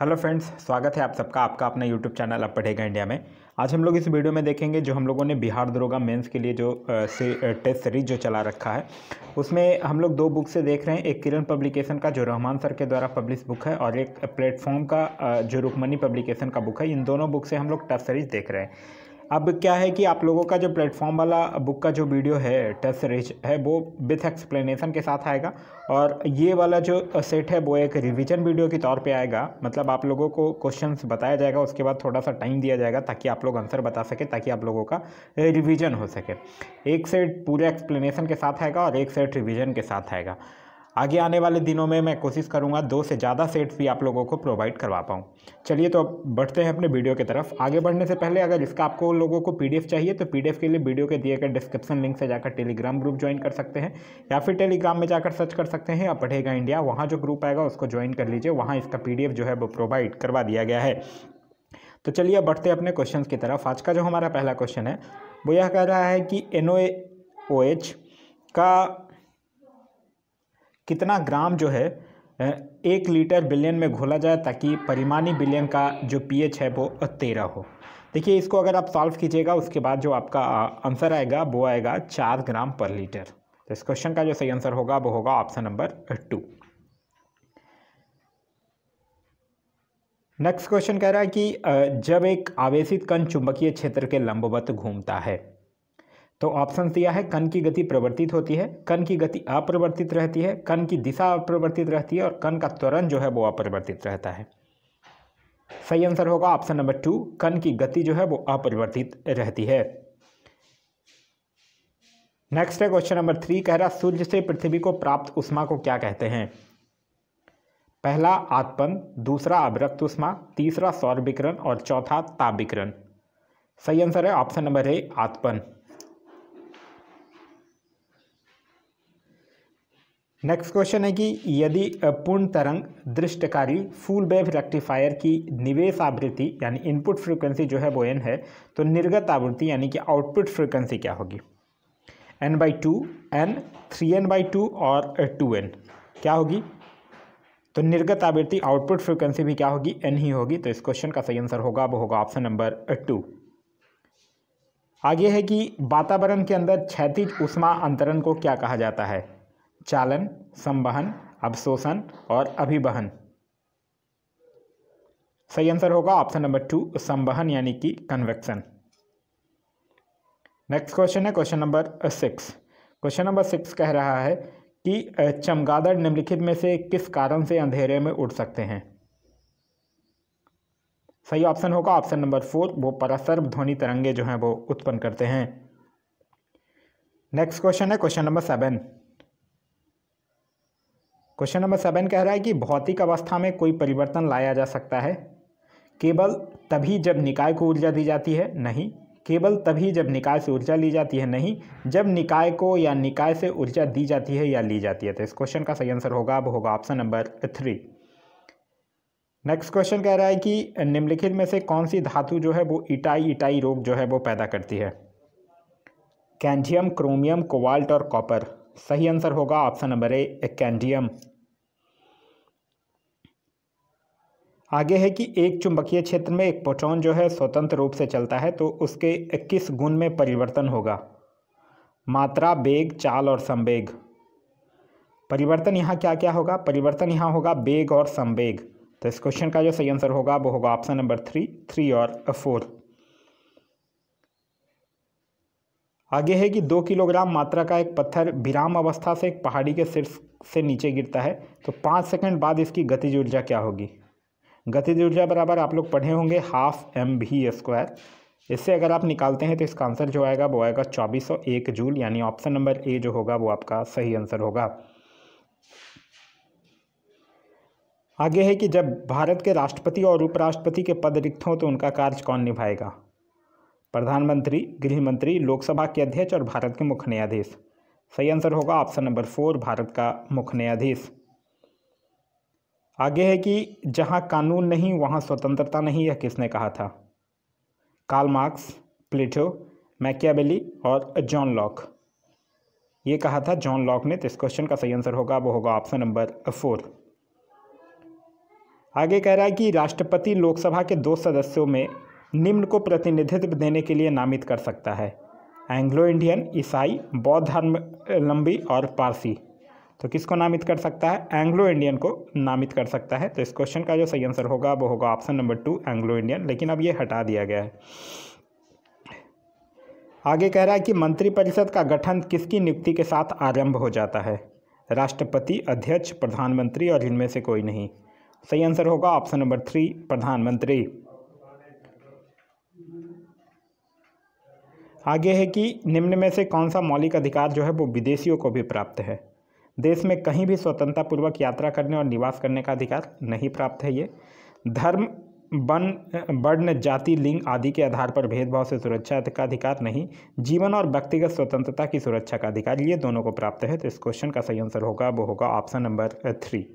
hello friends स्वागत है आप सबका आपका अपना यूट्यूब चैनल अब पढ़ेगा इंडिया में आज हम लोग इस वीडियो में देखेंगे जो हम लोगों ने बिहार दरोगा मेंस के लिए जो से, टेस्ट सीरीज जो चला रखा है उसमें हम लोग दो बुक से देख रहे हैं एक किरण पब्लिकेशन का जो रहमान सर के द्वारा पब्लिश बुक है और एक प्लेटफॉर्म का जो रुकमनी पब्लिकेशन का बुक है इन दोनों बुक से हम लोग टेस्ट सीरीज देख रहे हैं अब क्या है कि आप लोगों का जो प्लेटफॉर्म वाला बुक का जो वीडियो है टस रिच है वो विथ एक्सप्लेनेशन के साथ आएगा और ये वाला जो सेट है वो एक रिवीजन वीडियो के तौर पे आएगा मतलब आप लोगों को क्वेश्चंस बताया जाएगा उसके बाद थोड़ा सा टाइम दिया जाएगा ताकि आप लोग आंसर बता सके ताकि आप लोगों का रिविज़न हो सके एक सेट पूरे एक्सप्लेनेसन के साथ आएगा और एक सेट रिविज़न के साथ आएगा आगे आने वाले दिनों में मैं कोशिश करूंगा दो से ज़्यादा सेट्स भी आप लोगों को प्रोवाइड करवा पाऊँ चलिए तो अब बढ़ते हैं अपने वीडियो की तरफ आगे बढ़ने से पहले अगर इसका आपको लोगों को पी चाहिए तो पी के लिए वीडियो के दिए गए डिस्क्रिप्शन लिंक से जाकर टेलीग्राम ग्रुप ज्वाइन कर सकते हैं या फिर टेलीग्राम में जाकर सर्च कर सकते हैं या पढ़ेगा इंडिया वहाँ जो ग्रुप आएगा उसको ज्वाइन कर लीजिए वहाँ इसका पी जो है वो प्रोवाइड करवा दिया गया है तो चलिए बढ़ते अपने क्वेश्चन की तरफ आज का जो हमारा पहला क्वेश्चन है वो यह कह रहा है कि एन का कितना ग्राम जो है एक लीटर बिलियन में घोला जाए ताकि परिमाणी बिलियन का जो पीएच है वो तेरह हो देखिए इसको अगर आप सॉल्व कीजिएगा उसके बाद जो आपका आंसर आएगा वो आएगा चार ग्राम पर लीटर तो इस क्वेश्चन का जो सही आंसर होगा वो होगा option number two next question कह रहा है कि जब एक आवेशित कण चुंबकीय क्षेत्र के लंबवत घूमता है तो ऑप्शन दिया है कण की गति प्रवर्तित होती है कण की गति अप्रवर्तित रहती है कण की दिशा अप्रवर्तित रहती है और कण का त्वरण जो है वो अप्रवर्तित रहता है सही आंसर होगा ऑप्शन नंबर टू कण की गति जो है वो अपरिवर्तित रहती है नेक्स्ट है क्वेश्चन नंबर थ्री कह रहा सूर्य से पृथ्वी को प्राप्त उष्मा को क्या कहते हैं पहला आत्पन दूसरा अभिरक्त उष्मा तीसरा सौर विकरण और चौथा ताप विकरण सही आंसर है ऑप्शन नंबर ए आत्पन नेक्स्ट क्वेश्चन है कि यदि पूर्ण तरंग दृष्टकारी फूल वेव रेक्टिफायर की निवेश आवृत्ति यानी इनपुट फ्रीक्वेंसी जो है वो एन है तो निर्गत आवृत्ति यानी कि आउटपुट फ्रीक्वेंसी क्या होगी N by two N three N by two और टू एन क्या होगी तो निर्गत आवृत्ति आउटपुट फ्रीक्वेंसी भी क्या होगी एन ही होगी तो इस क्वेश्चन का सही आंसर होगा वो होगा ऑप्शन नंबर टू आगे है कि वातावरण के अंदर क्षैतिज उष्मा अंतरण को क्या कहा जाता है चालन संवहन अवशोषण और अभिवहन सही आंसर होगा ऑप्शन नंबर टू संवहन यानी कि कन्वेक्शन नेक्स्ट क्वेश्चन है question number six question number six कह रहा है कि चमगादड़ निम्नलिखित में से किस कारण से अंधेरे में उड़ सकते हैं सही ऑप्शन होगा ऑप्शन नंबर फोर वो परासर्व ध्वनि तरंगे जो हैं वो उत्पन्न करते हैं नेक्स्ट क्वेश्चन है question number seven question number seven कह रहा है कि भौतिक अवस्था में कोई परिवर्तन लाया जा सकता है केवल तभी जब निकाय को ऊर्जा दी जाती है नहीं केवल तभी जब निकाय से ऊर्जा ली जाती है नहीं जब निकाय को या निकाय से ऊर्जा दी जाती है या ली जाती है तो इस क्वेश्चन का सही आंसर होगा अब होगा option number three next question कह रहा है कि निम्नलिखित में से कौन सी धातु जो है वो इटाई इटाई रोग जो है वो पैदा करती है कैंटियम क्रोमियम कोवाल्ट और कॉपर सही आंसर होगा ऑप्शन नंबर ए एक्ैंडियम आगे है कि एक चुंबकीय क्षेत्र में एक पोटोन जो है स्वतंत्र रूप से चलता है तो उसके किस गुण में परिवर्तन होगा मात्रा बेग चाल और संवेग परिवर्तन यहाँ क्या क्या होगा परिवर्तन यहाँ होगा बेग और संवेग तो इस क्वेश्चन का जो सही आंसर होगा वो होगा ऑप्शन नंबर थ्री थ्री और फोर आगे है कि दो किलोग्राम मात्रा का एक पत्थर विराम अवस्था से एक पहाड़ी के शीर्ष से नीचे गिरता है तो पाँच सेकंड बाद इसकी गतिज ऊर्जा क्या होगी गतिज ऊर्जा बराबर आप लोग पढ़े होंगे हाफ एम भी स्क्वायर इससे अगर आप निकालते हैं तो इसका आंसर जो आएगा वो आएगा चौबीस सौ एक जूल यानी ऑप्शन नंबर ए जो होगा वो आपका सही आंसर होगा आगे है कि जब भारत के राष्ट्रपति और उपराष्ट्रपति के पद रिक्त हों तो उनका कार्य कौन निभाएगा प्रधानमंत्री गृह मंत्री लोकसभा के अध्यक्ष और भारत के मुख्य न्यायाधीश सही आंसर होगा ऑप्शन नंबर फोर भारत का मुख्य न्यायाधीश आगे है कि जहां कानून नहीं वहां स्वतंत्रता नहीं यह किसने कहा था कार्ल मार्क्स प्लेटो मैकियाबेली और जॉन लॉक ये कहा था जॉन लॉक ने तो इस क्वेश्चन का सही आंसर होगा वो होगा ऑप्शन नंबर फोर आगे कह रहा है कि राष्ट्रपति लोकसभा के दो सदस्यों में निम्न को प्रतिनिधित्व देने के लिए नामित कर सकता है एंग्लो इंडियन ईसाई बौद्ध धर्मलंबी और पारसी तो किसको नामित कर सकता है एंग्लो इंडियन को नामित कर सकता है तो इस क्वेश्चन का जो सही आंसर होगा वो होगा option number two Anglo Indian लेकिन अब ये हटा दिया गया है आगे कह रहा है कि मंत्रिपरिषद का गठन किसकी नियुक्ति के साथ आरंभ हो जाता है राष्ट्रपति अध्यक्ष प्रधानमंत्री और इनमें से कोई नहीं सही आंसर होगा ऑप्शन नंबर थ्री प्रधानमंत्री आगे है कि निम्न में से कौन सा मौलिक अधिकार जो है वो विदेशियों को भी प्राप्त है देश में कहीं भी स्वतंत्रतापूर्वक यात्रा करने और निवास करने का अधिकार नहीं प्राप्त है ये धर्म वन वर्ण जाति लिंग आदि के आधार पर भेदभाव से सुरक्षा का अधिकार नहीं जीवन और व्यक्तिगत स्वतंत्रता की सुरक्षा का अधिकार ये दोनों को प्राप्त है तो इस क्वेश्चन का सही आंसर होगा वो होगा ऑप्शन नंबर थ्री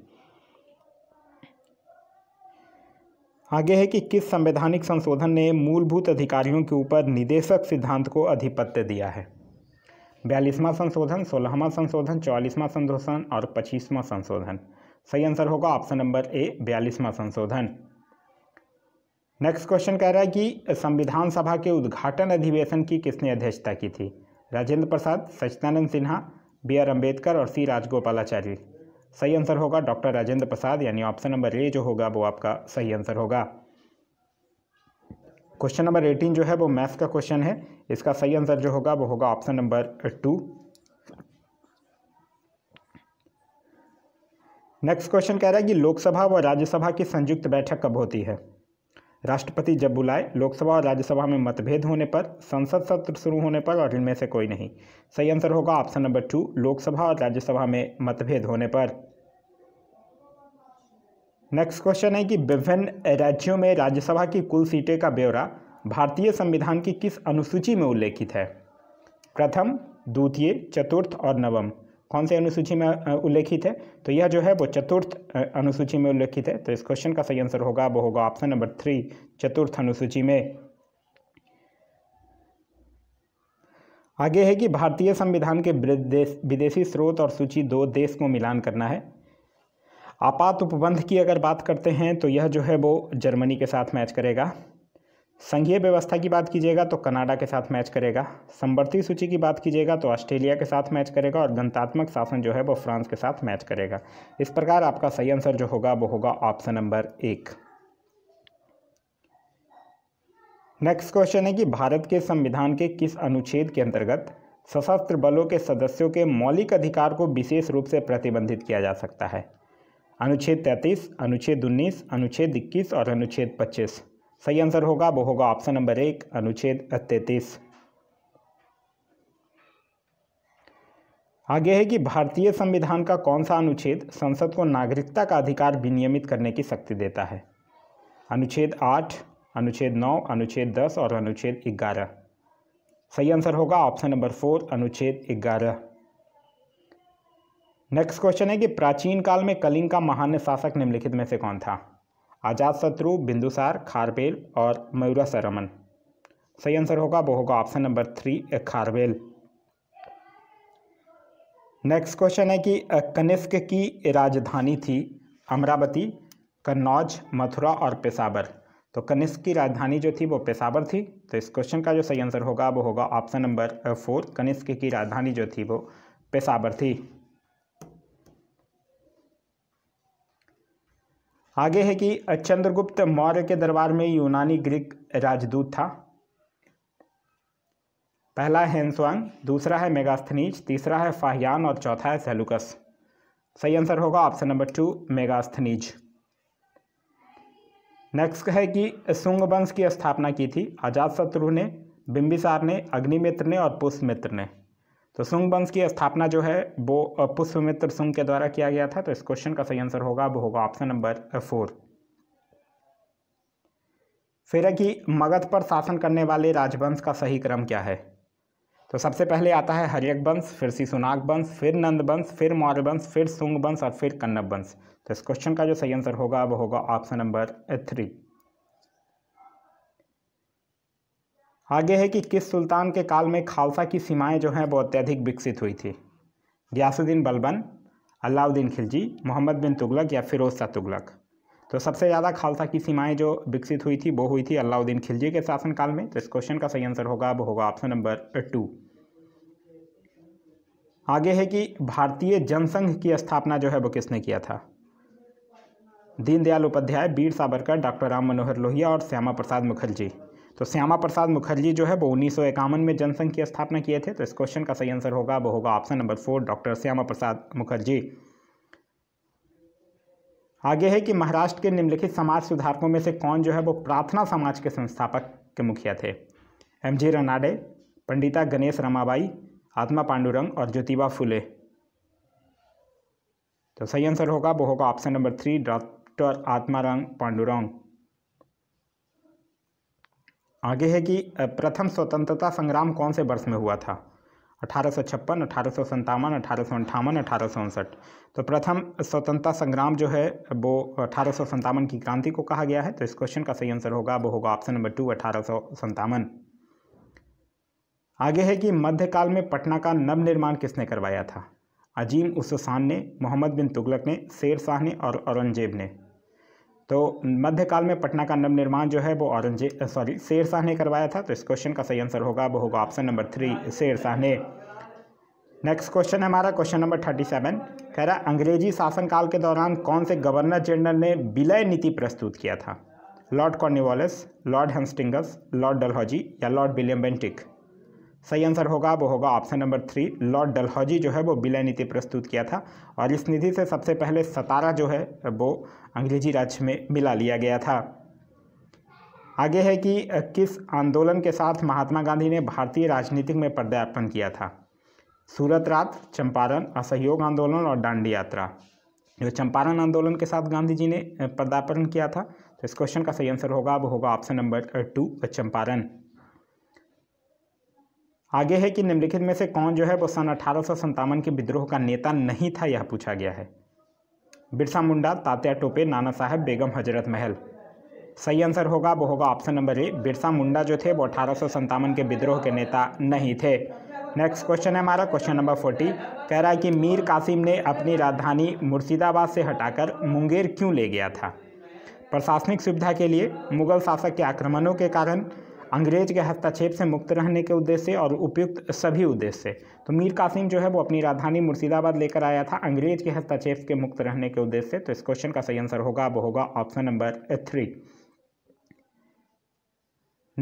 आगे है कि किस संवैधानिक संशोधन ने मूलभूत अधिकारियों के ऊपर निदेशक सिद्धांत को आधिपत्य दिया है बयालीसवां संशोधन सोलहवां संशोधन चौवालीसवां संशोधन और पच्चीसवां संशोधन सही आंसर होगा ऑप्शन नंबर ए बयालीसवां संशोधन नेक्स्ट क्वेश्चन कह रहा है कि संविधान सभा के उद्घाटन अधिवेशन की किसने अध्यक्षता की थी राजेंद्र प्रसाद सचिदानंद सिन्हा बी आर अम्बेडकर और सी राजगोपालाचार्य सही आंसर होगा डॉक्टर राजेंद्र प्रसाद यानी ऑप्शन नंबर ए जो होगा वो आपका सही आंसर होगा क्वेश्चन नंबर एटीन जो है वो मैथ्स का क्वेश्चन है इसका सही आंसर जो होगा वो होगा option number two next question कह रहा है कि लोकसभा व राज्यसभा की संयुक्त बैठक कब होती है राष्ट्रपति जब बुलाए लोकसभा और राज्यसभा में मतभेद होने पर संसद सत्र शुरू होने पर और इनमें से कोई नहीं सही आंसर होगा ऑप्शन नंबर टू लोकसभा और राज्यसभा में मतभेद होने पर नेक्स्ट क्वेश्चन है कि विभिन्न राज्यों में राज्यसभा की कुल सीटें का ब्यौरा भारतीय संविधान की किस अनुसूची में उल्लेखित है प्रथम द्वितीय चतुर्थ और नवम कौन से अनुसूची में उल्लेखित है तो यह जो है वो चतुर्थ अनुसूची में उल्लेखित है तो इस क्वेश्चन का सही आंसर होगा वो होगा ऑप्शन नंबर थ्री चतुर्थ अनुसूची में आगे है कि भारतीय संविधान के विदेशी स्रोत और सूची दो देश को मिलान करना है आपात उपबंध की अगर बात करते हैं तो यह जो है वो जर्मनी के साथ मैच करेगा संघीय व्यवस्था की बात कीजिएगा तो कनाडा के साथ मैच करेगा संवर्ती सूची की बात कीजिएगा तो ऑस्ट्रेलिया के साथ मैच करेगा और गणतात्मक शासन जो है वो फ्रांस के साथ मैच करेगा इस प्रकार आपका सही आंसर जो होगा वो होगा ऑप्शन नंबर एक नेक्स्ट क्वेश्चन है कि भारत के संविधान के किस अनुच्छेद के अंतर्गत सशस्त्र बलों के सदस्यों के मौलिक अधिकार को विशेष रूप से प्रतिबंधित किया जा सकता है अनुच्छेद तैंतीस अनुच्छेद उन्नीस अनुच्छेद इक्कीस और अनुच्छेद पच्चीस सही आंसर होगा वो होगा ऑप्शन नंबर एक अनुच्छेद तैतीस आगे है कि भारतीय संविधान का कौन सा अनुच्छेद संसद को नागरिकता का अधिकार विनियमित करने की शक्ति देता है अनुच्छेद आठ अनुच्छेद नौ अनुच्छेद दस और अनुच्छेद ग्यारह सही आंसर होगा ऑप्शन नंबर फोर अनुच्छेद ग्यारह नेक्स्ट क्वेश्चन है कि प्राचीन काल में कलिंग का महान शासक निम्नलिखित में से कौन था आजाद शत्रु बिंदुसार खारवेल और मयूरा सरमन सही आंसर होगा वो होगा option number three Kharavela next question है कि कनिष्क की राजधानी थी अमरावती कन्नौज मथुरा और पेशावर तो कनिष्क की राजधानी जो थी वो पेशावर थी तो इस क्वेश्चन का जो सही आंसर होगा वो होगा ऑप्शन नंबर फोर कनिष्क की राजधानी जो थी वो पेशावर थी आगे है कि चंद्रगुप्त मौर्य के दरबार में यूनानी ग्रीक राजदूत था पहला है हेंसवांग दूसरा है मेगास्थनीज तीसरा है फाहियान और चौथा है सेलुकस सही आंसर होगा option number two Megasthenes next है कि शुंग वंश की स्थापना की थी शत्रु ने बिंबिसार ने अग्निमित्र ने और पुष्पमित्र ने तो सुंग वंश की स्थापना जो है वो पुष्पमित्र सुंग के द्वारा किया गया था तो इस क्वेश्चन का सही आंसर होगा वो होगा ऑप्शन नंबर फोर फिर है कि मगध पर शासन करने वाले राजवंश का सही क्रम क्या है तो सबसे पहले आता है हरियक वंश फिर शिशुनाग वंश फिर नंद वंश फिर मौर्य वंश फिर सुंग वंश और फिर कन्नब वंश तो इस क्वेश्चन का जो सही आंसर होगा वो होगा ऑप्शन नंबर थ्री आगे है कि किस सुल्तान के काल में खालसा की सीमाएं जो हैं वो अत्यधिक विकसित हुई थी गयासुद्दीन बलबन अलाउद्दीन खिलजी मोहम्मद बिन तुगलक या फिरोज शाह तुगलक तो सबसे ज़्यादा खालसा की सीमाएं जो विकसित हुई थी वो हुई थी अलाउद्दीन खिलजी के शासनकाल में तो इस क्वेश्चन का सही आंसर होगा वो होगा ऑप्शन नंबर टू आगे है कि भारतीय जनसंघ की स्थापना जो है वो किसने किया था दीनदयाल उपाध्याय वीर सावरकर डॉक्टर राम मनोहर लोहिया और श्यामा प्रसाद मुखर्जी तो श्यामा प्रसाद मुखर्जी जो है वो उन्नीस में जनसंघ की स्थापना किए थे तो इस क्वेश्चन का सही आंसर होगा वो होगा option number four doctor Shyama Prasad Mukherjee आगे है कि महाराष्ट्र के निम्नलिखित समाज सुधारकों में से कौन जो है वो प्रार्थना समाज के संस्थापक के मुखिया थे एम जी रनाडे पंडिता गणेश रमाबाई आत्मा पांडुरंग और ज्योतिबा फुले तो सही आंसर होगा वो होगा option number three doctor Atmaram Pandurang आगे है कि प्रथम स्वतंत्रता संग्राम कौन से वर्ष में हुआ था अठारह सौ छप्पन अठारह सौ अठारह सौ अठारह सौ उनसठ तो प्रथम स्वतंत्रता संग्राम जो है वो अठारह सौ संतावन की क्रांति को कहा गया है तो इस क्वेश्चन का सही आंसर होगा वो होगा ऑप्शन नंबर टू अठारह सौ आगे है कि मध्यकाल में पटना का नव निर्माण किसने करवाया था अजीम उस्सान ने मोहम्मद बिन तुगलक ने शेर शाह ने और औरंगजेब ने तो मध्यकाल में पटना का नवनिर्माण जो है वो औरंगजे सॉरी शेर शाह ने करवाया था तो इस क्वेश्चन का सही आंसर होगा वो होगा option number three Sher Shah ने नेक्स्ट क्वेश्चन हमारा क्वेश्चन नंबर थर्टी सेवन कह रहा अंग्रेजी शासनकाल के दौरान कौन से गवर्नर जनरल ने विलय नीति प्रस्तुत किया था Lord Cornwallis Lord Hastings Lord Dalhousie या लॉर्ड विलियम बेंटिक सही आंसर होगा वो होगा option number three Lord Dalhousie जो है वो विलय नीति प्रस्तुत किया था और इस निधि से सबसे पहले सतारा जो है वो अंग्रेजी राज्य में मिला लिया गया था आगे है कि किस आंदोलन के साथ महात्मा गांधी ने भारतीय राजनीतिक में पर्दार्पण किया था सूरत रात चंपारण असहयोग आंदोलन और डांडी यात्रा जो चंपारण आंदोलन के साथ गांधी जी ने पदार्पण किया था तो इस क्वेश्चन का सही आंसर होगा वो होगा ऑप्शन नंबर टू चंपारण आगे है कि निम्नलिखित में से कौन जो है वो सन अठारह के विद्रोह का नेता नहीं था यह पूछा गया है बिरसा मुंडा तात्या टोपे नाना साहब बेगम हजरत महल सही आंसर होगा वो होगा option number A Birsa Munda जो थे वो अठारह के विद्रोह के नेता नहीं थे नेक्स्ट क्वेश्चन है हमारा क्वेश्चन नंबर फोर्टी कह रहा है कि मीर कासिम ने अपनी राजधानी मुर्शिदाबाद से हटाकर मुंगेर क्यों ले गया था प्रशासनिक सुविधा के लिए मुगल शासक के आक्रमणों के कारण अंग्रेज के हस्तक्षेप से मुक्त रहने के उद्देश्य और उपयुक्त सभी उद्देश्य तो मीर कासिम जो है वो अपनी राजधानी मुर्शिदाबाद लेकर आया था अंग्रेज के हस्तक्षेप के मुक्त रहने के उद्देश्य तो इस क्वेश्चन का सही आंसर होगा वो होगा ऑप्शन नंबर थ्री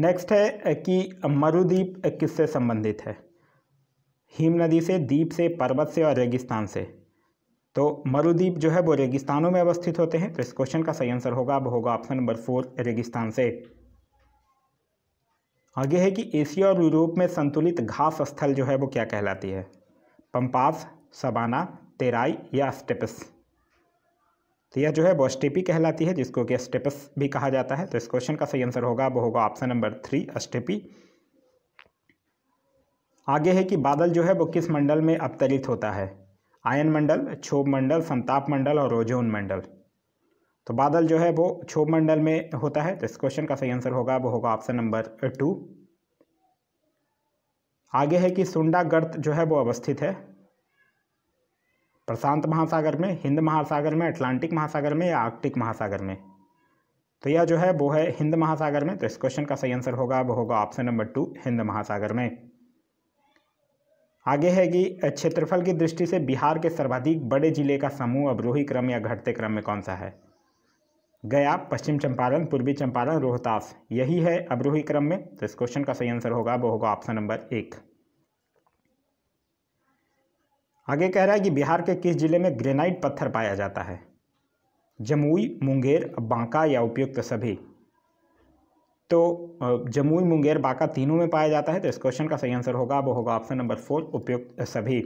नेक्स्ट है कि मरुद्वीप किससे संबंधित है हिम नदी से द्वीप से पर्वत से और रेगिस्तान से तो मरुद्वीप जो है वो रेगिस्तानों में अवस्थित होते हैं तो इस क्वेश्चन का सही आंसर होगा वो होगा ऑप्शन नंबर फोर रेगिस्तान से आगे है कि एशिया और यूरोप में संतुलित घास स्थल जो है वो क्या कहलाती है पंपास सबाना तेराई या स्टेपस तो यह जो है वो स्टेपी कहलाती है जिसको कि स्टेपस भी कहा जाता है तो इस क्वेश्चन का सही आंसर होगा वो होगा ऑप्शन नंबर थ्री स्टेपी आगे है कि बादल जो है वो किस मंडल में अवतरित होता है आयन मंडल क्षोभ मंडल संताप मंडल और ओजोन मंडल तो बादल जो है वो क्षोभ मंडल में होता है तो इस क्वेश्चन का सही आंसर होगा वो होगा ऑप्शन नंबर टू आगे है कि सुंडा गर्त जो है वो अवस्थित है प्रशांत महासागर में हिंद महासागर में अटलांटिक महासागर में या आर्कटिक महासागर में तो यह जो है वो है हिंद महासागर में तो इस क्वेश्चन का सही आंसर होगा वो होगा ऑप्शन नंबर टू हिंद महासागर में आगे है कि क्षेत्रफल की दृष्टि से बिहार के सर्वाधिक बड़े जिले का समूह अवरोही क्रम या घटते क्रम में कौन सा है गया पश्चिम चंपारण पूर्वी चंपारण रोहतास यही है अवरोही क्रम में तो इस क्वेश्चन का सही आंसर होगा वो होगा ऑप्शन नंबर एक आगे कह रहा है कि बिहार के किस जिले में ग्रेनाइट पत्थर पाया जाता है जमुई मुंगेर बांका या उपयुक्त सभी तो जमुई मुंगेर बांका तीनों में पाया जाता है तो इस क्वेश्चन का सही आंसर होगा वो होगा ऑप्शन नंबर फोर उपयुक्त सभी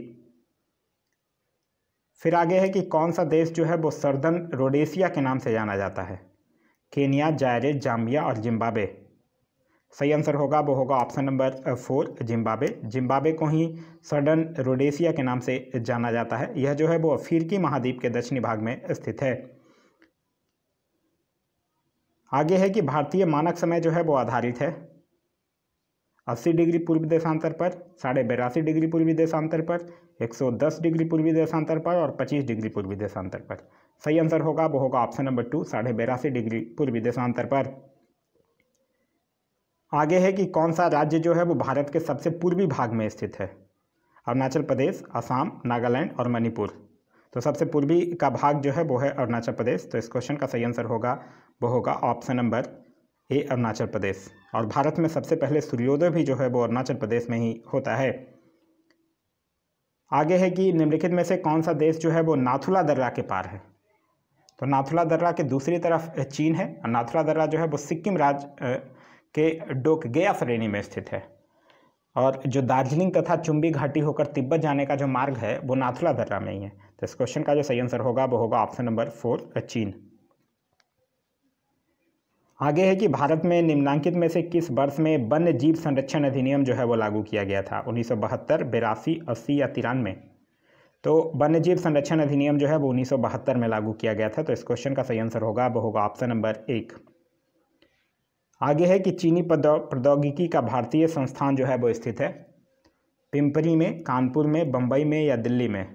फिर आगे है कि कौन सा देश जो है वो सर्दन रोडेशिया के नाम से जाना जाता है केनिया जायरे जाम्बिया और जिम्बाबे सही आंसर होगा वो होगा option number four Zimbabwe Zimbabwe को ही सर्दन रोडेशिया के नाम से जाना जाता है यह जो है वो अफ्रीकी महाद्वीप के दक्षिणी भाग में स्थित है आगे है कि भारतीय मानक समय जो है वो आधारित है अस्सी डिग्री पूर्वी देशांतर पर साढ़े बेरासी डिग्री पूर्वी देशांतर पर एक सौ दस डिग्री पूर्वी देशांतर पर और पच्चीस डिग्री पूर्वी देशांतर पर सही आंसर होगा वो होगा ऑप्शन नंबर टू साढ़े बेरासी डिग्री पूर्वी देशांतर पर आगे है कि कौन सा राज्य जो है वो भारत के सबसे पूर्वी भाग में स्थित है अरुणाचल प्रदेश असम नागालैंड और मणिपुर तो सबसे पूर्वी का भाग जो है वो है अरुणाचल प्रदेश तो इस क्वेश्चन का सही आंसर होगा वो होगा ऑप्शन नंबर ये अरुणाचल प्रदेश और भारत में सबसे पहले सूर्योदय भी जो है वो अरुणाचल प्रदेश में ही होता है आगे है कि निम्नलिखित में से कौन सा देश जो है वो नाथुला दर्रा के पार है तो नाथुला दर्रा के दूसरी तरफ चीन है और नाथुला दर्रा जो है वो सिक्किम राज्य के डोकगया श्रेणी में स्थित है और जो दार्जिलिंग तथा चुंबी घाटी होकर तिब्बत जाने का जो मार्ग है वो नाथुला दर्रा में ही है तो इस क्वेश्चन का जो सही आंसर होगा वो होगा ऑप्शन नंबर फोर चीन आगे है कि भारत में निम्नांकित में से किस वर्ष में वन्य जीव संरक्षण अधिनियम जो है वो लागू किया गया था उन्नीस सौ बहत्तर बेरासी अस्सी या तिरानवे तो वन्य जीव संरक्षण अधिनियम जो है वो उन्नीस सौ बहत्तर में लागू किया गया था तो इस क्वेश्चन का सही आंसर होगा वो होगा ऑप्शन नंबर एक आगे है कि चीनी प्रौद्योगिकी का भारतीय संस्थान जो है वो स्थित है पिंपरी में कानपुर में बम्बई में या दिल्ली में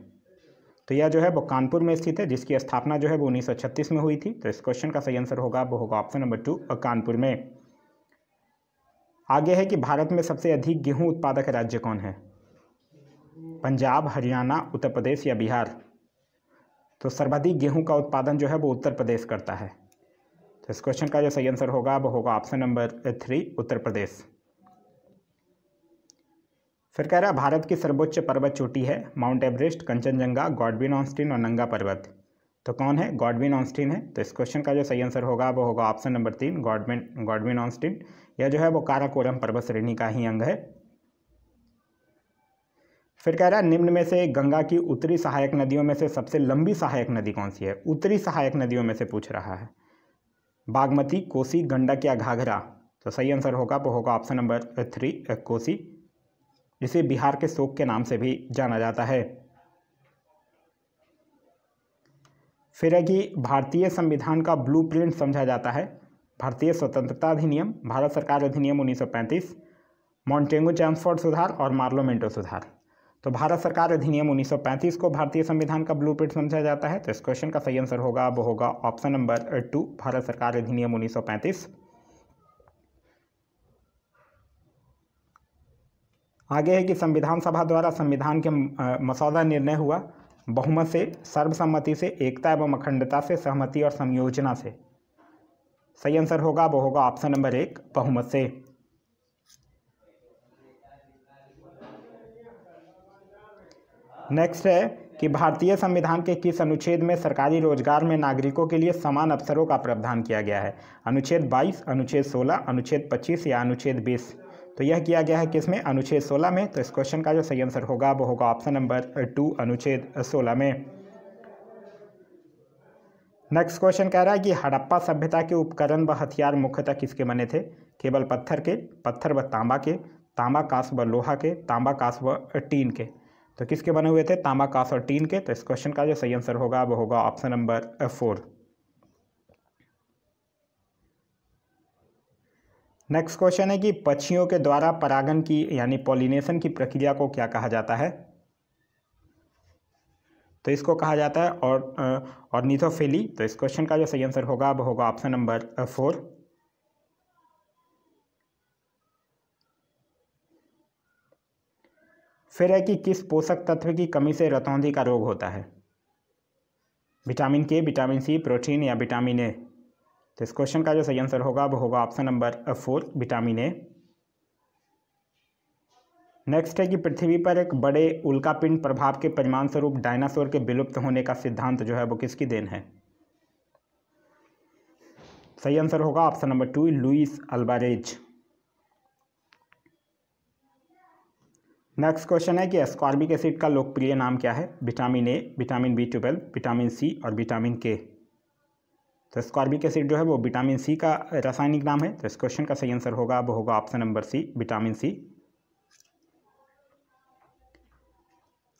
तो यह जो है वो कानपुर में स्थित है जिसकी स्थापना जो है वो उन्नीस में हुई थी तो इस क्वेश्चन का सही आंसर होगा वो होगा ऑप्शन नंबर टू कानपुर में आगे है कि भारत में सबसे अधिक गेहूं उत्पादक राज्य कौन है पंजाब हरियाणा उत्तर प्रदेश या बिहार तो सर्वाधिक गेहूं का उत्पादन जो है वो उत्तर प्रदेश करता है तो इस क्वेश्चन का जो सही आंसर होगा वो होगा option number three Uttar Pradesh फिर कह रहा है भारत की सर्वोच्च पर्वत चोटी है Mount Everest Kanchenjunga Godwin Austen और नंगा पर्वत तो कौन है गॉडविन ऑन्स्टीन है तो इस क्वेश्चन का जो सही आंसर होगा वो होगा ऑप्शन नंबर तीन गॉडविन गॉडविन ऑन्स्टीन या जो है वो काराकोरम पर्वत श्रेणी का ही अंग है फिर कह रहा है निम्न में से गंगा की उत्तरी सहायक नदियों में से सबसे लंबी सहायक नदी कौन सी है उत्तरी सहायक नदियों में से पूछ रहा है बागमती कोसी गंडक या घाघरा तो सही आंसर होगा वो होगा ऑप्शन नंबर थ्री कोसी जिसे बिहार के शोक के नाम से भी जाना जाता है फिर है कि भारतीय संविधान का ब्लूप्रिंट समझा जाता है भारतीय स्वतंत्रता अधिनियम भारत सरकार अधिनियम 1935 मॉन्टेंगो चैम्सफोर्ड सुधार और मार्लोमेंटो सुधार तो भारत सरकार अधिनियम 1935 को भारतीय संविधान का प्रिंट समझा जाता है तो इस क्वेश्चन का सही आंसर होगा वो होगा ऑप्शन नंबर टू भारत सरकार अधिनियम 1935 आगे है कि संविधान सभा द्वारा संविधान के मसौदा निर्णय हुआ बहुमत से सर्वसम्मति से एकता एवं अखंडता से सहमति और संयोजना से सही आंसर होगा वो होगा ऑप्शन नंबर एक बहुमत से नेक्स्ट है कि भारतीय संविधान के किस अनुच्छेद में सरकारी रोजगार में नागरिकों के लिए समान अवसरों का प्रावधान किया गया है अनुच्छेद 22, अनुच्छेद 16, अनुच्छेद 25 या अनुच्छेद 20 तो यह किया गया है किस में अनुच्छेद 16 में तो इस क्वेश्चन का जो सही आंसर होगा वो होगा ऑप्शन नंबर टू अनुच्छेद 16 में नेक्स्ट क्वेश्चन कह रहा है कि हड़प्पा सभ्यता के उपकरण व हथियार मुख्यतः किसके बने थे केवल पत्थर के पत्थर व तांबा के तांबा काश व लोहा के तांबा काश व टीन के तो किसके बने हुए थे तांबा काश और टीन के तो इस क्वेश्चन का जो सही आंसर होगा वो होगा option number four next question है कि पक्षियों के द्वारा परागण की यानी पॉलिनेशन की प्रक्रिया को क्या कहा जाता है तो इसको कहा जाता है और और नीथोफेली तो इस क्वेश्चन का जो सही आंसर होगा अब होगा ऑप्शन नंबर फोर फिर है कि किस पोषक तत्व की कमी से रतौंधी का रोग होता है vitamin K vitamin C protein या विटामिन ए तो इस क्वेश्चन का जो सही आंसर होगा वो होगा option number four vitamin A next है कि पृथ्वी पर एक बड़े उल्कापिंड प्रभाव के परिमाण स्वरूप डायनासोर के विलुप्त होने का सिद्धांत जो है वो किसकी देन है सही आंसर होगा option number two Luis Alvarez next question है कि एस्कॉर्बिक एसिड का लोकप्रिय नाम क्या है vitamin A vitamin B twelve vitamin C और विटामिन के तो स्कॉर्बिक एसिड जो है वो विटामिन सी का रासायनिक नाम है तो इस क्वेश्चन का सही आंसर होगा वो होगा option number C vitamin C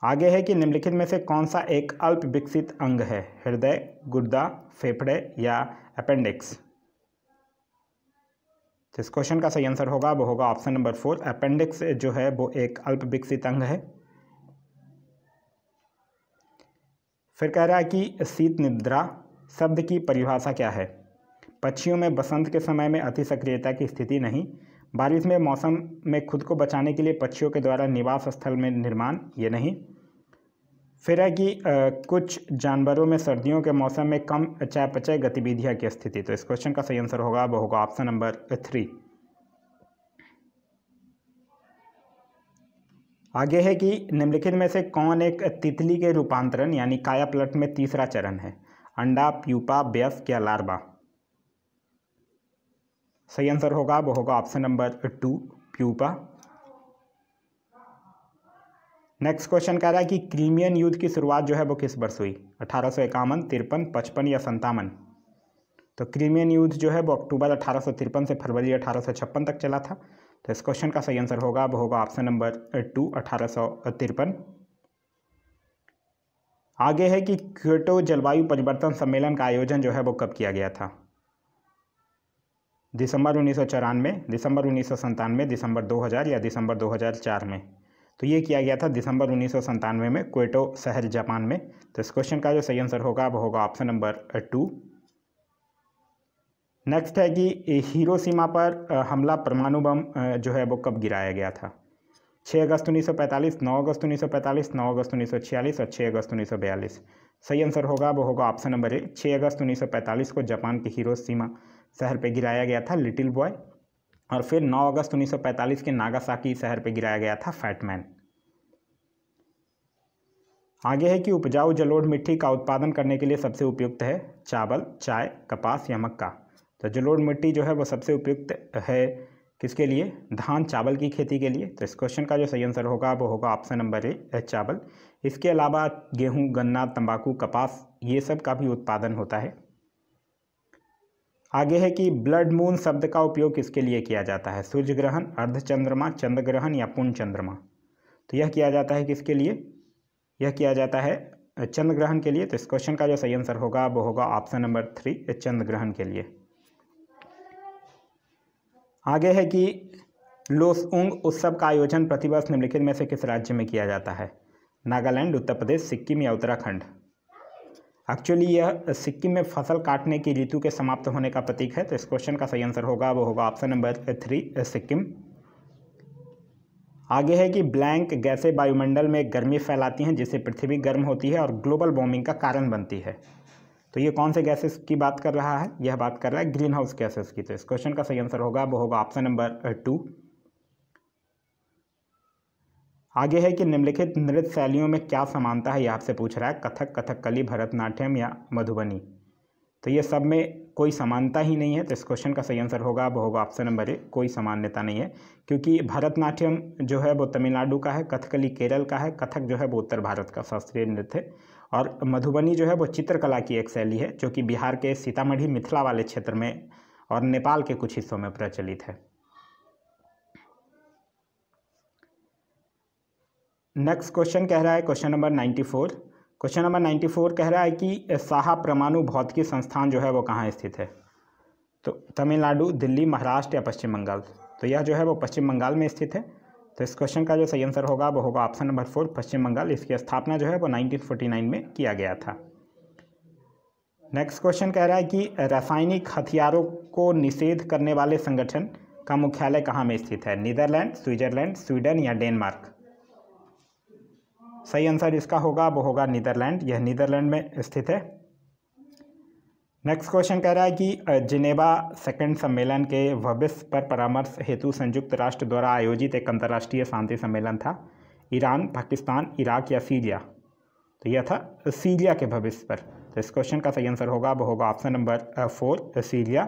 आगे है कि निम्नलिखित में से कौन सा एक अल्प विकसित अंग है हृदय गुर्दा फेफड़े या अपेंडिक्स तो इस क्वेश्चन का सही आंसर होगा वो होगा ऑप्शन नंबर फोर अपेंडिक्स जो है वो एक अल्प विकसित अंग है फिर कह रहा है कि शीत निद्रा शब्द की परिभाषा क्या है पक्षियों में बसंत के समय में अति सक्रियता की स्थिति नहीं बारिश में मौसम में खुद को बचाने के लिए पक्षियों के द्वारा निवास स्थल में निर्माण ये नहीं फिर है कि कुछ जानवरों में सर्दियों के मौसम में कम चयापचय गतिविधियाँ की स्थिति तो इस क्वेश्चन का सही आंसर होगा वो होगा ऑप्शन नंबर थ्री आगे है कि निम्नलिखित में से कौन एक तितली के रूपांतरण यानी काया में तीसरा चरण है अंडा प्यूपा बेफ या लार्वा सही आंसर होगा वो होगा option number two pupa next question कह रहा है कि क्रीमियन युद्ध की शुरुआत जो है वो किस वर्ष हुई अठारह सौ इक्यावन तिरपन पचपन या संतावन तो क्रीमियन युद्ध जो है वो अक्टूबर अठारह सौ तिरपन से फरवरी अठारह सौ छप्पन तक चला था तो इस क्वेश्चन का सही आंसर होगा वो होगा ऑप्शन नंबर टू अठारह सौ तिरपन आगे है कि क्योटो जलवायु परिवर्तन सम्मेलन का आयोजन जो है वो कब किया गया था दिसंबर उन्नीस सौ चौरानवे दिसंबर उन्नीस सौ संतानवे दिसंबर 2000 या दिसंबर 2004 में तो ये किया गया था दिसंबर उन्नीस सौ संतानवे में क्वेटो शहर जापान में तो इस क्वेश्चन का जो सही आंसर होगा वो होगा ऑप्शन नंबर टू नेक्स्ट है कि सीमा पर हमला परमाणु बम जो है वो कब गिराया गया था छः अगस्त उन्नीस सौ पैंतालीस नौ अगस्त उन्नीस सौ पैंतालीस नौ अगस्त उन्नीस सौ छियालीस और छः अगस्त उन्नीस सौ बयालीस सही आंसर होगा वो होगा ऑप्शन नंबर ए छः अगस्त उन्नीस सौ पैंतालीस को जापान के सीमा शहर पे गिराया गया था लिटिल बॉय और फिर नौ अगस्त 1945 के नागासाकी शहर पे गिराया गया था फैटमैन आगे है कि उपजाऊ जलोढ़ मिट्टी का उत्पादन करने के लिए सबसे उपयुक्त है चावल चाय कपास या मक्का तो जलोढ़ मिट्टी जो है वो सबसे उपयुक्त है किसके लिए धान चावल की खेती के लिए तो इस क्वेश्चन का जो सही आंसर होगा वो होगा ऑप्शन नंबर ए एच चावल इसके अलावा गेहूं गन्ना तंबाकू कपास ये सब का भी उत्पादन होता है आगे है कि ब्लड मून शब्द का उपयोग किसके लिए किया जाता है सूर्य ग्रहण अर्ध चंद्रमा चंद्र ग्रहण या पूर्ण चंद्रमा तो यह किया जाता है किसके लिए यह किया जाता है चंद्र ग्रहण के लिए तो इस क्वेश्चन का जो सही आंसर होगा वो होगा ऑप्शन नंबर थ्री चंद्र ग्रहण के लिए आगे है कि लोस उंग उत्सव का आयोजन प्रतिवर्ष निम्नलिखित में से किस राज्य में किया जाता है नागालैंड उत्तर प्रदेश सिक्किम या उत्तराखंड एक्चुअली यह सिक्किम में फसल काटने की ऋतु के समाप्त होने का प्रतीक है तो इस क्वेश्चन का सही आंसर होगा वो होगा ऑप्शन नंबर थ्री सिक्किम आगे है कि ब्लैंक गैसें वायुमंडल में गर्मी फैलाती हैं जिससे पृथ्वी गर्म होती है और ग्लोबल वार्मिंग का कारण बनती है तो ये कौन से गैसेस की बात कर रहा है यह बात कर रहा है ग्रीन हाउस गैसेस की तो इस क्वेश्चन का सही आंसर होगा वो होगा ऑप्शन नंबर टू आगे है कि निम्नलिखित नृत्य शैलियों में क्या समानता है यह आपसे पूछ रहा है कथक कथकली भरतनाट्यम या मधुबनी तो ये सब में कोई समानता ही नहीं है तो इस क्वेश्चन का सही आंसर होगा वो होगा ऑप्शन नंबर ए कोई समान्यता नहीं है क्योंकि भरतनाट्यम जो है वो तमिलनाडु का है कथकली केरल का है कथक जो है वो उत्तर भारत का शास्त्रीय नृत्य है और मधुबनी जो है वो चित्रकला की एक शैली है जो कि बिहार के सीतामढ़ी मिथिला वाले क्षेत्र में और नेपाल के कुछ हिस्सों में प्रचलित है नेक्स्ट क्वेश्चन कह रहा है question number ninety four question number ninety four कह रहा है कि साहा परमाणु भौतिकी संस्थान जो है वो कहाँ स्थित है तो तमिलनाडु दिल्ली महाराष्ट्र या पश्चिम बंगाल तो यह जो है वो पश्चिम बंगाल में स्थित है तो इस क्वेश्चन का जो सही आंसर होगा वो होगा option number four Paschim Bangal इसकी स्थापना जो है वो 1949 में किया गया था नेक्स्ट क्वेश्चन कह रहा है कि रासायनिक हथियारों को निषेध करने वाले संगठन का मुख्यालय कहाँ में स्थित है नीदरलैंड स्विट्जरलैंड स्वीडन या डेनमार्क सही आंसर इसका होगा वो होगा नीदरलैंड यह नीदरलैंड में स्थित है नेक्स्ट क्वेश्चन कह रहा है कि जिनेवा सेकंड सम्मेलन के भविष्य पर परामर्श हेतु संयुक्त राष्ट्र द्वारा आयोजित एक अंतर्राष्ट्रीय शांति सम्मेलन था ईरान पाकिस्तान इराक या सीरिया तो यह था सीरिया के भविष्य पर तो इस क्वेश्चन का सही आंसर होगा वो होगा ऑप्शन नंबर फोर सीरिया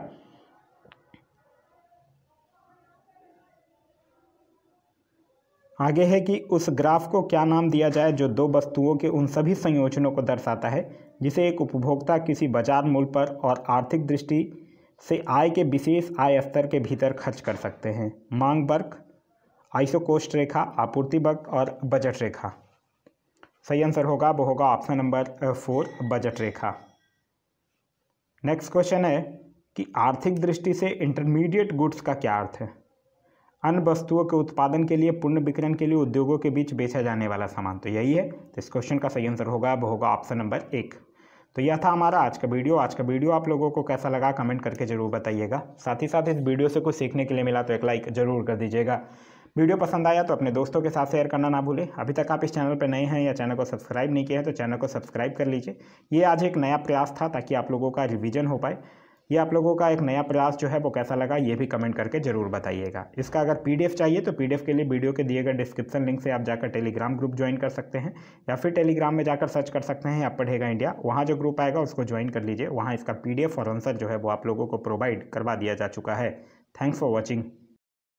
आगे है कि उस ग्राफ को क्या नाम दिया जाए जो दो वस्तुओं के उन सभी संयोजनों को दर्शाता है जिसे एक उपभोक्ता किसी बाजार मूल्य पर और आर्थिक दृष्टि से आय के विशेष आय स्तर के भीतर खर्च कर सकते हैं मांग वर्ग आइसोकोस्ट रेखा आपूर्ति वर्ग और बजट रेखा सही आंसर होगा वो होगा ऑप्शन नंबर फोर बजट रेखा नेक्स्ट क्वेश्चन है कि आर्थिक दृष्टि से इंटरमीडिएट गुड्स का क्या अर्थ है अन्य वस्तुओं के उत्पादन के लिए पूर्ण विकरण के लिए उद्योगों के बीच बेचा जाने वाला सामान तो यही है तो इस क्वेश्चन का सही आंसर होगा वो होगा ऑप्शन नंबर एक तो यह था हमारा आज का वीडियो आज का वीडियो आप लोगों को कैसा लगा कमेंट करके जरूर बताइएगा साथ ही साथ इस वीडियो से कुछ सीखने के लिए मिला तो एक लाइक जरूर कर दीजिएगा वीडियो पसंद आया तो अपने दोस्तों के साथ शेयर करना ना भूलें अभी तक आप इस चैनल पर नए हैं या चैनल को सब्सक्राइब नहीं किया है तो चैनल को सब्सक्राइब कर लीजिए ये आज एक नया प्रयास था ताकि आप लोगों का रिविजन हो पाए ये आप लोगों का एक नया प्रयास जो है वो कैसा लगा ये भी कमेंट करके ज़रूर बताइएगा इसका अगर पीडीएफ चाहिए तो पीडीएफ के लिए वीडियो के दिए गए डिस्क्रिप्शन लिंक से आप जाकर टेलीग्राम ग्रुप ज्वाइन कर सकते हैं या फिर टेलीग्राम में जाकर सर्च कर सकते हैं आप पढ़ेगा इंडिया वहाँ जो ग्रुप आएगा उसको ज्वाइन कर लीजिए वहाँ इसका पी और आंसर जो है वो आप लोगों को प्रोवाइड करवा दिया जा चुका है थैंक्स फॉर वॉचिंग